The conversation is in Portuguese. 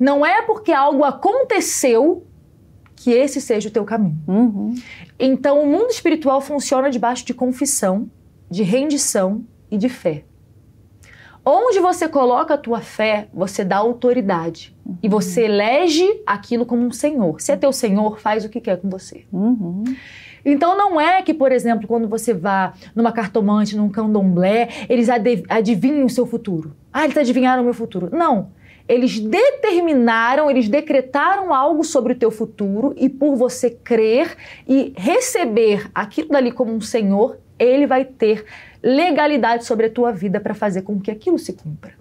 Não é porque algo aconteceu que esse seja o teu caminho. Uhum. Então, o mundo espiritual funciona debaixo de confissão, de rendição e de fé. Onde você coloca a tua fé, você dá autoridade. E você uhum. elege aquilo como um senhor. Se é teu senhor, faz o que quer com você. Uhum. Então não é que, por exemplo, quando você vá numa cartomante, num candomblé, eles adivinham o seu futuro. Ah, eles adivinharam o meu futuro. Não. Eles determinaram, eles decretaram algo sobre o teu futuro e por você crer e receber aquilo dali como um senhor, ele vai ter legalidade sobre a tua vida para fazer com que aquilo se cumpra.